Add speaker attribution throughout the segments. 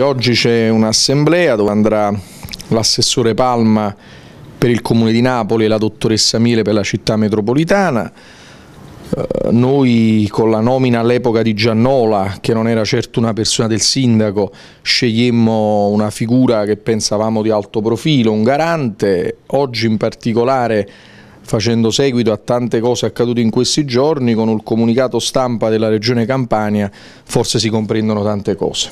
Speaker 1: Oggi c'è un'assemblea dove andrà l'assessore Palma per il Comune di Napoli e la dottoressa Miele per la città metropolitana. Eh, noi con la nomina all'epoca di Giannola, che non era certo una persona del sindaco, scegliemmo una figura che pensavamo di alto profilo, un garante. Oggi in particolare facendo seguito a tante cose accadute in questi giorni, con il comunicato stampa della Regione Campania forse si comprendono tante cose.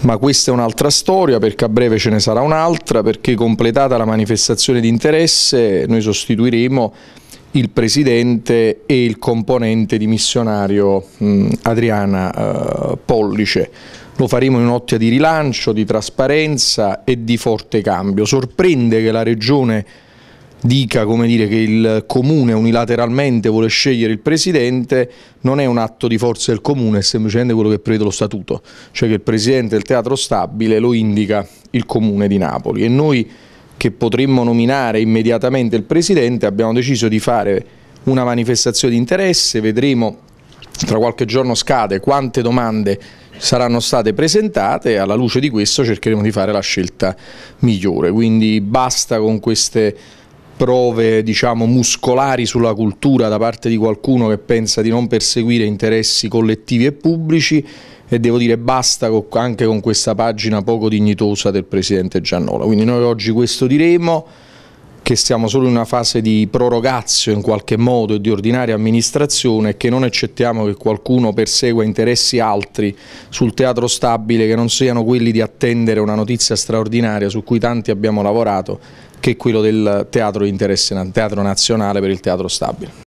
Speaker 1: Ma questa è un'altra storia perché a breve ce ne sarà un'altra perché completata la manifestazione di interesse noi sostituiremo il presidente e il componente di dimissionario Adriana eh, Pollice. Lo faremo in un'ottica di rilancio, di trasparenza e di forte cambio. Sorprende che la Regione dica come dire, che il comune unilateralmente vuole scegliere il presidente non è un atto di forza del comune, è semplicemente quello che prevede lo statuto, cioè che il presidente del teatro stabile lo indica il comune di Napoli e noi che potremmo nominare immediatamente il presidente abbiamo deciso di fare una manifestazione di interesse, vedremo tra qualche giorno scade quante domande saranno state presentate e alla luce di questo cercheremo di fare la scelta migliore, quindi basta con queste domande prove diciamo, muscolari sulla cultura da parte di qualcuno che pensa di non perseguire interessi collettivi e pubblici e devo dire basta anche con questa pagina poco dignitosa del Presidente Giannola. Quindi noi oggi questo diremo che siamo solo in una fase di prorogazio in qualche modo e di ordinaria amministrazione e che non accettiamo che qualcuno persegua interessi altri sul teatro stabile che non siano quelli di attendere una notizia straordinaria su cui tanti abbiamo lavorato che è quello del teatro, teatro nazionale per il teatro stabile.